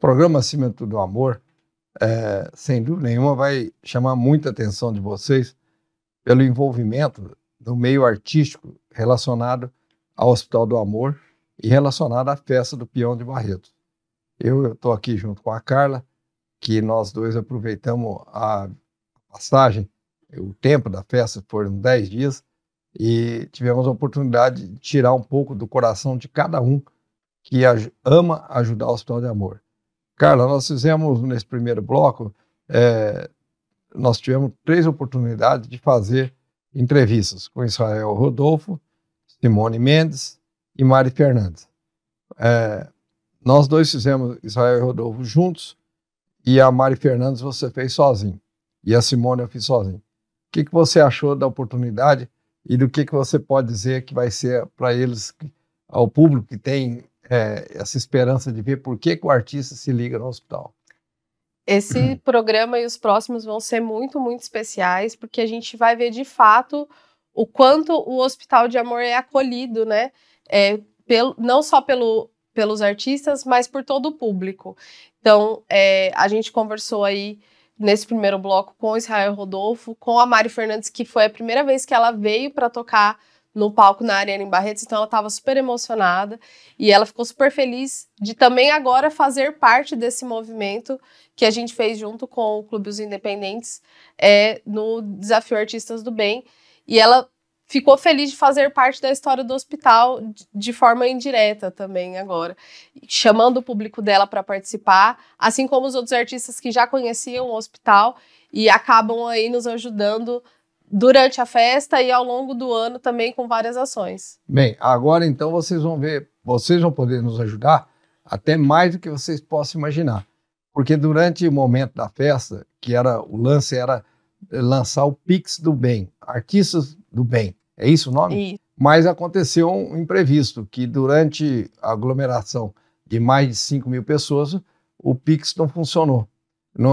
programa Cimento do Amor, é, sem dúvida nenhuma, vai chamar muita atenção de vocês pelo envolvimento do meio artístico relacionado ao Hospital do Amor e relacionado à festa do Peão de Barreto. Eu estou aqui junto com a Carla, que nós dois aproveitamos a passagem, o tempo da festa, foram 10 dias, e tivemos a oportunidade de tirar um pouco do coração de cada um que ama ajudar o Hospital de Amor. Carla, nós fizemos nesse primeiro bloco, é, nós tivemos três oportunidades de fazer entrevistas com Israel Rodolfo, Simone Mendes e Mari Fernandes. É, nós dois fizemos Israel e Rodolfo juntos e a Mari Fernandes você fez sozinho e a Simone eu fiz sozinho. O que, que você achou da oportunidade e do que, que você pode dizer que vai ser para eles, ao público que tem é, essa esperança de ver por que, que o artista se liga no hospital. Esse programa e os próximos vão ser muito, muito especiais, porque a gente vai ver de fato o quanto o Hospital de Amor é acolhido, né? É, pelo, não só pelo, pelos artistas, mas por todo o público. Então, é, a gente conversou aí nesse primeiro bloco com Israel Rodolfo, com a Mari Fernandes, que foi a primeira vez que ela veio para tocar no palco na Arena em Barretos, então ela estava super emocionada e ela ficou super feliz de também agora fazer parte desse movimento que a gente fez junto com o Clube Os Independentes é, no Desafio Artistas do Bem. E ela ficou feliz de fazer parte da história do hospital de forma indireta também agora, chamando o público dela para participar, assim como os outros artistas que já conheciam o hospital e acabam aí nos ajudando durante a festa e ao longo do ano também com várias ações. Bem, agora então vocês vão ver, vocês vão poder nos ajudar até mais do que vocês possam imaginar. Porque durante o momento da festa, que era o lance era lançar o Pix do Bem, Artistas do Bem. É isso o nome? Isso. Mas aconteceu um imprevisto, que durante a aglomeração de mais de 5 mil pessoas, o Pix não funcionou.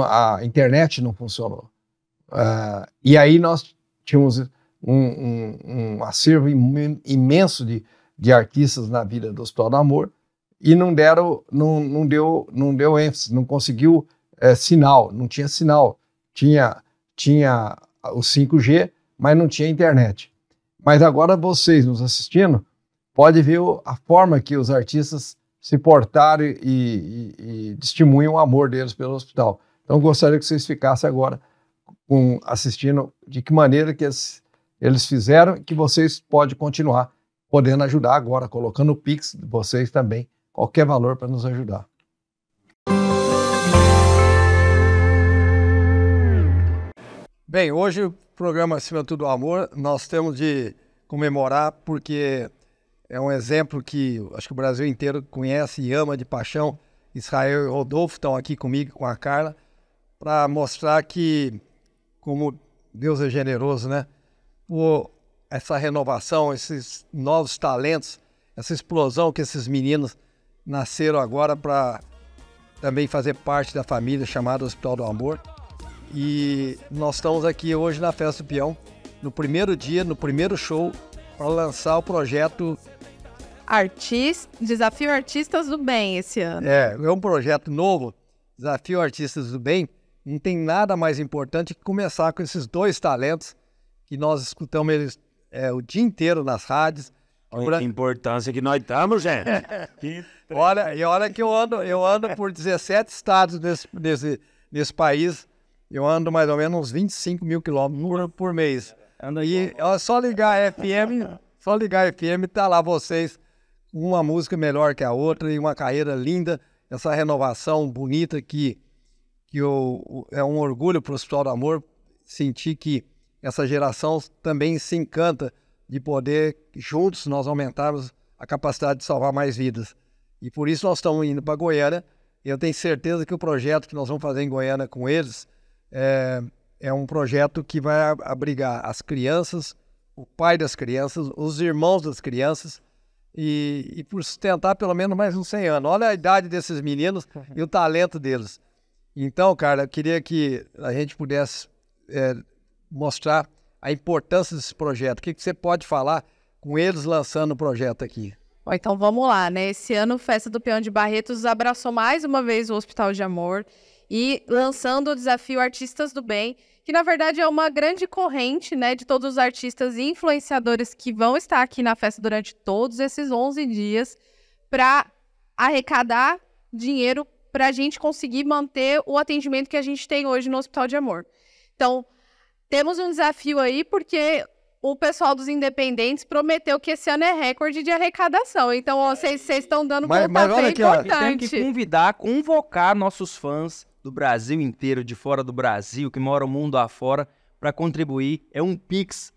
a internet não funcionou. Uh, e aí nós tínhamos um, um, um acervo imenso de, de artistas na vida do Hospital do Amor e não deram, não, não deu, não deu ênfase, não conseguiu é, sinal, não tinha sinal, tinha tinha o 5G, mas não tinha internet. Mas agora vocês nos assistindo pode ver a forma que os artistas se portaram e, e, e testemunham o amor deles pelo hospital. Então gostaria que vocês ficassem agora com, assistindo de que maneira que eles, eles fizeram que vocês podem continuar podendo ajudar agora, colocando o Pix de vocês também, qualquer valor para nos ajudar. Bem, hoje o programa Acima de Tudo Amor, nós temos de comemorar porque é um exemplo que acho que o Brasil inteiro conhece e ama de paixão. Israel e Rodolfo estão aqui comigo, com a Carla, para mostrar que como Deus é generoso, né? Por essa renovação, esses novos talentos, essa explosão que esses meninos nasceram agora para também fazer parte da família chamada Hospital do Amor. E nós estamos aqui hoje na Festa do Peão, no primeiro dia, no primeiro show, para lançar o projeto. Artista, Desafio Artistas do Bem esse ano. É, é um projeto novo, Desafio Artistas do Bem, não tem nada mais importante que começar com esses dois talentos que nós escutamos eles é, o dia inteiro nas rádios. Olha que importância que nós estamos, gente. olha, e olha que eu ando, eu ando por 17 estados nesse, nesse, nesse país. Eu ando mais ou menos uns 25 mil quilômetros por, mês. E ó, só ligar a FM, só ligar a FM, tá lá vocês, uma música melhor que a outra e uma carreira linda, essa renovação bonita que que eu, é um orgulho para o Hospital do Amor sentir que essa geração também se encanta de poder, juntos, nós aumentarmos a capacidade de salvar mais vidas. E por isso nós estamos indo para Goiânia. Eu tenho certeza que o projeto que nós vamos fazer em Goiânia com eles é, é um projeto que vai abrigar as crianças, o pai das crianças, os irmãos das crianças e, e por sustentar pelo menos mais uns 100 anos. Olha a idade desses meninos uhum. e o talento deles. Então, cara, eu queria que a gente pudesse é, mostrar a importância desse projeto. O que, que você pode falar com eles lançando o projeto aqui? Bom, então vamos lá, né? Esse ano, Festa do Peão de Barretos abraçou mais uma vez o Hospital de Amor e lançando o desafio Artistas do Bem, que na verdade é uma grande corrente, né, de todos os artistas e influenciadores que vão estar aqui na festa durante todos esses 11 dias para arrecadar dinheiro para a gente conseguir manter o atendimento que a gente tem hoje no Hospital de Amor. Então, temos um desafio aí, porque o pessoal dos independentes prometeu que esse ano é recorde de arrecadação. Então, vocês estão dando mas, mas olha aqui, importante. Ó, tem que convidar, convocar nossos fãs do Brasil inteiro, de fora do Brasil, que moram o mundo afora, para contribuir. É um pix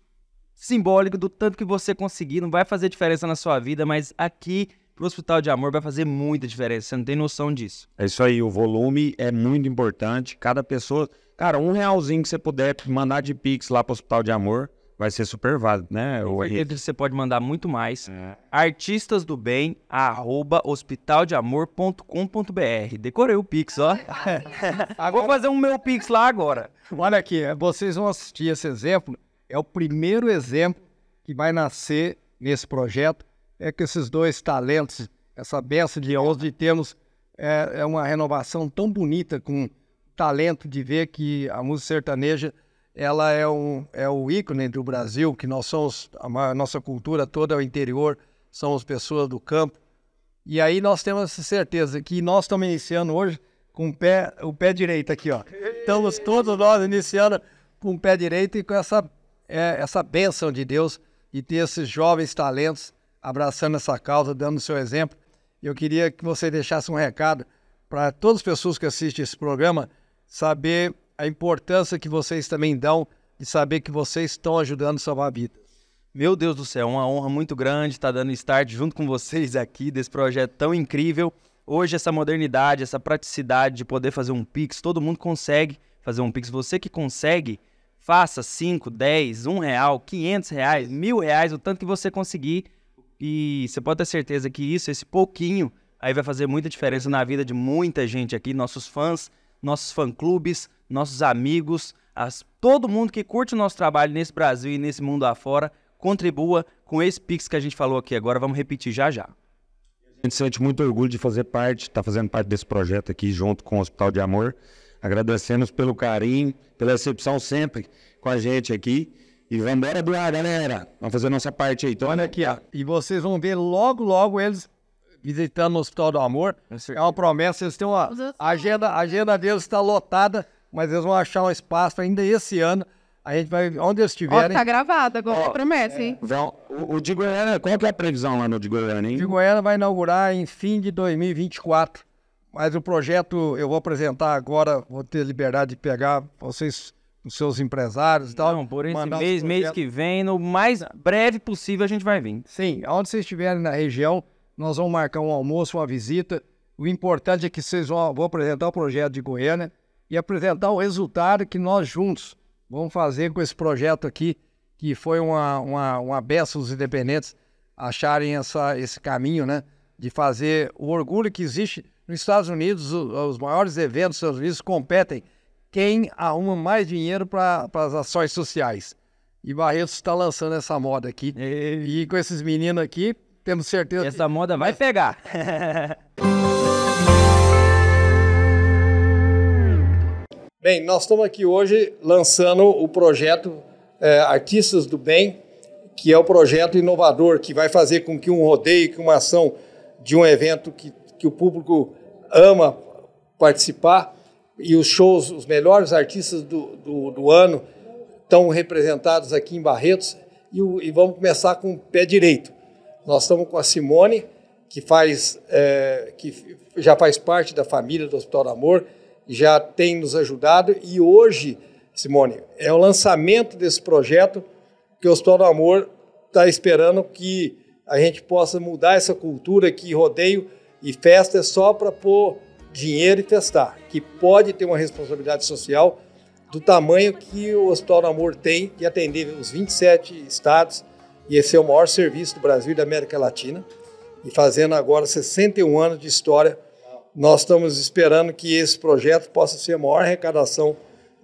simbólico do tanto que você conseguir. Não vai fazer diferença na sua vida, mas aqui para o hospital de amor vai fazer muita diferença. Você não tem noção disso. É isso aí, o volume é muito importante. Cada pessoa. Cara, um realzinho que você puder mandar de Pix lá para o hospital de amor vai ser super válido, né? Com você pode mandar muito mais. É. Artistas do bem, arroba hospitaldeamor.com.br. Decorei o Pix, ó. agora... Vou fazer um meu Pix lá agora. Olha aqui, é, vocês vão assistir esse exemplo. É o primeiro exemplo que vai nascer nesse projeto é que esses dois talentos, essa benção de 11 temos é, é, uma renovação tão bonita, com talento de ver que a música sertaneja ela é, um, é o ícone do Brasil, que nós somos, a nossa cultura toda é o interior, são as pessoas do campo. E aí nós temos essa certeza que nós estamos iniciando hoje com o pé, o pé direito aqui, ó. Estamos todos nós iniciando com o pé direito e com essa, é, essa bênção de Deus de ter esses jovens talentos abraçando essa causa, dando seu exemplo. Eu queria que você deixasse um recado para todas as pessoas que assistem esse programa saber a importância que vocês também dão de saber que vocês estão ajudando a salvar vidas. Meu Deus do céu, uma honra muito grande estar tá dando start junto com vocês aqui desse projeto tão incrível. Hoje, essa modernidade, essa praticidade de poder fazer um Pix, todo mundo consegue fazer um Pix. Você que consegue, faça 5, 10, 1 real, 500 reais, mil reais, o tanto que você conseguir e você pode ter certeza que isso, esse pouquinho, aí vai fazer muita diferença na vida de muita gente aqui, nossos fãs, nossos fã-clubes, nossos amigos, as, todo mundo que curte o nosso trabalho nesse Brasil e nesse mundo afora, contribua com esse Pix que a gente falou aqui agora. Vamos repetir já já. A gente sente muito orgulho de fazer parte, estar tá fazendo parte desse projeto aqui junto com o Hospital de Amor. Agradecemos pelo carinho, pela recepção sempre com a gente aqui. E vamos embora doar, galera. Vamos fazer a nossa parte aí. Então, Olha aqui, ó. E vocês vão ver logo, logo eles visitando o Hospital do Amor. É uma promessa, eles têm uma agenda, a agenda deles está lotada, mas eles vão achar um espaço ainda esse ano. A gente vai, onde eles estiverem. Ó, tá gravado agora, oh, promessa, é. hein? Vão, o, o de Goiânia, qual que é a previsão lá no de Goiânia, hein? O de Goiânia vai inaugurar em fim de 2024. Mas o projeto eu vou apresentar agora, vou ter liberdade de pegar. Vocês os seus empresários e tal. Não, por esse mês, mês que vem, no mais breve possível a gente vai vir. Sim, onde vocês estiverem na região, nós vamos marcar um almoço, uma visita. O importante é que vocês vão, vão apresentar o projeto de Goiânia e apresentar o resultado que nós juntos vamos fazer com esse projeto aqui, que foi uma, uma, uma beça os independentes acharem essa, esse caminho, né? De fazer o orgulho que existe nos Estados Unidos, os, os maiores eventos dos Estados Unidos competem quem arruma mais dinheiro para as ações sociais. E Barretos está lançando essa moda aqui. E... e com esses meninos aqui, temos certeza. Essa moda vai pegar. Bem, nós estamos aqui hoje lançando o projeto é, Artistas do Bem, que é o projeto inovador que vai fazer com que um rodeio, que uma ação de um evento que, que o público ama participar, e os shows, os melhores artistas do, do, do ano estão representados aqui em Barretos e, o, e, vamos começar com o pé direito. Nós estamos com a Simone, que faz, é, que já faz parte da família do Hospital do Amor, já tem nos ajudado e hoje, Simone, é o lançamento desse projeto que o Hospital do Amor está esperando que a gente possa mudar essa cultura que rodeio e festa é só para pôr dinheiro e testar, que pode ter uma responsabilidade social do tamanho que o Hospital do Amor tem de atender os 27 estados e esse é o maior serviço do Brasil e da América Latina. E fazendo agora 61 anos de história, nós estamos esperando que esse projeto possa ser a maior arrecadação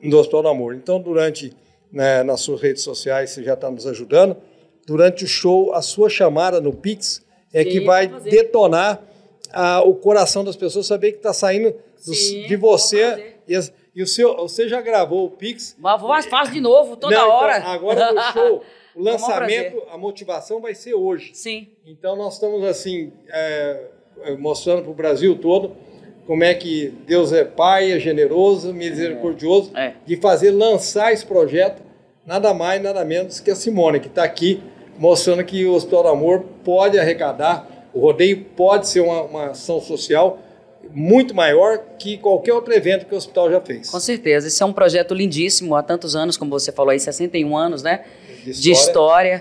do Hospital do Amor. Então, durante né, nas suas redes sociais, você já está nos ajudando. Durante o show, a sua chamada no Pix é Sim, que vai detonar a, o coração das pessoas, saber que está saindo do, Sim, de você. E, e, o seu, você já gravou o Pix. Mas vou mais fácil de novo, toda Não, então, hora. Então, agora no é show. O lançamento, a motivação vai ser hoje. Sim. Então nós estamos assim, é, é mostrando para o Brasil todo como é que Deus é pai, é generoso, misericordioso, é. É. de fazer lançar esse projeto, nada mais, nada menos que a Simone, que está aqui mostrando que o Hospital do Amor pode arrecadar o rodeio pode ser uma, uma ação social muito maior que qualquer outro evento que o hospital já fez. Com certeza. Esse é um projeto lindíssimo, há tantos anos, como você falou aí, 61 anos, né? De história. De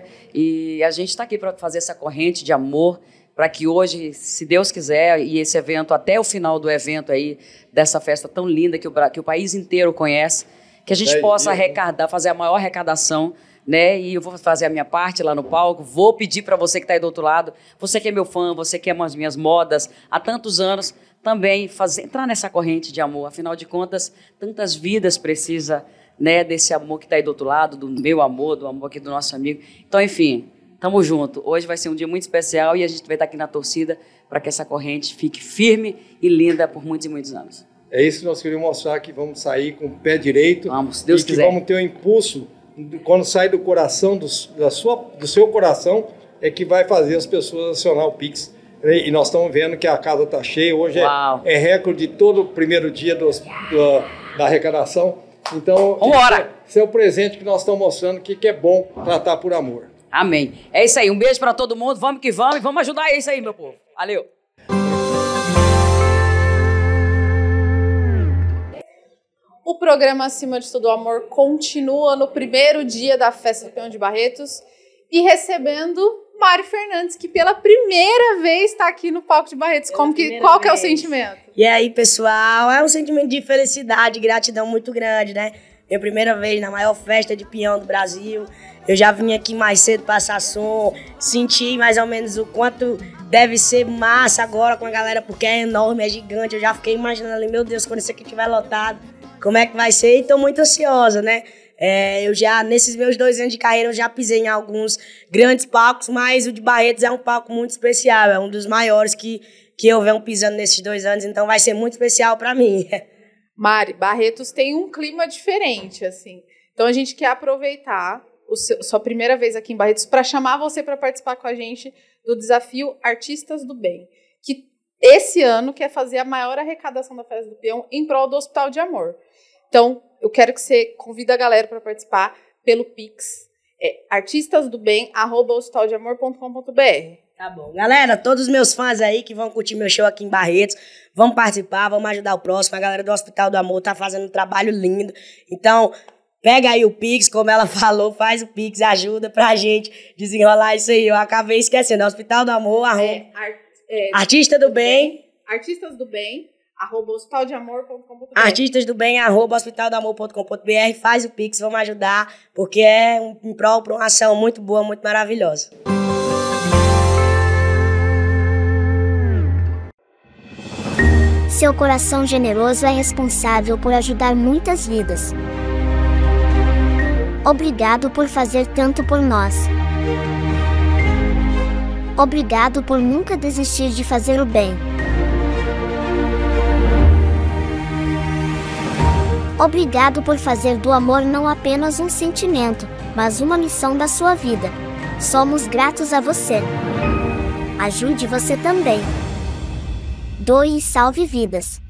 história. E a gente está aqui para fazer essa corrente de amor, para que hoje, se Deus quiser, e esse evento, até o final do evento aí, dessa festa tão linda que o, que o país inteiro conhece, que a gente possa né? arrecadar, fazer a maior arrecadação né? E eu vou fazer a minha parte lá no palco, vou pedir para você que está aí do outro lado, você que é meu fã, você que ama é as minhas modas há tantos anos, também fazer, entrar nessa corrente de amor. Afinal de contas, tantas vidas precisa né, desse amor que está aí do outro lado, do meu amor, do amor aqui do nosso amigo. Então, enfim, tamo junto. Hoje vai ser um dia muito especial e a gente vai estar tá aqui na torcida para que essa corrente fique firme e linda por muitos e muitos anos. É isso que nós queremos mostrar que vamos sair com o pé direito. Vamos, Deus e quiser. que vamos ter um impulso quando sai do coração, do, da sua, do seu coração, é que vai fazer as pessoas acionar o Pix. E nós estamos vendo que a casa está cheia, hoje é, é, recorde todo o primeiro dia dos, do, da arrecadação. Então, Vambora. esse é, é o presente que nós estamos mostrando que, que é bom tratar por amor. Amém. É isso aí, um beijo para todo mundo, vamos que vamos e vamos ajudar isso aí, meu povo. Valeu! O programa Acima de Todo Amor continua no primeiro dia da Festa do Peão de Barretos e recebendo Mari Fernandes, que pela primeira vez está aqui no palco de Barretos. Como que, qual que é o sentimento? E aí, pessoal, é um sentimento de felicidade, gratidão muito grande, né? Minha primeira vez na maior festa de peão do Brasil. Eu já vim aqui mais cedo passar som, senti mais ou menos o quanto deve ser massa agora com a galera, porque é enorme, é gigante. Eu já fiquei imaginando ali, meu Deus, quando isso aqui estiver lotado como é que vai ser e estou muito ansiosa, né? É, eu já, nesses meus dois anos de carreira, eu já pisei em alguns grandes palcos, mas o de Barretos é um palco muito especial, é um dos maiores que, que eu venho pisando nesses dois anos, então vai ser muito especial para mim. Mari, Barretos tem um clima diferente, assim. Então a gente quer aproveitar o seu, sua primeira vez aqui em Barretos para chamar você para participar com a gente do desafio Artistas do Bem, que esse ano quer é fazer a maior arrecadação da festa do peão em prol do Hospital de Amor. Então, eu quero que você convida a galera para participar pelo Pix, é, artistasdobem@hospitaldeamor.com.br. Tá bom. Galera, todos os meus fãs aí que vão curtir meu show aqui em Barretos, vão participar, vão ajudar o próximo. A galera do Hospital do Amor tá fazendo um trabalho lindo. Então, pega aí o Pix, como ela falou, faz o Pix, ajuda pra gente desenrolar isso aí. Eu acabei esquecendo, é Hospital do Amor, arroba... É, é, Artista do, bem, Artistas do Bem arroba hospitaldeamor.com.br. Artistas do bem, arroba Faz o Pix, vamos ajudar, porque é um, um prol para uma ação muito boa, muito maravilhosa. Seu coração generoso é responsável por ajudar muitas vidas. Obrigado por fazer tanto por nós. Obrigado por nunca desistir de fazer o bem. Obrigado por fazer do amor não apenas um sentimento, mas uma missão da sua vida. Somos gratos a você. Ajude você também. Doe e salve vidas.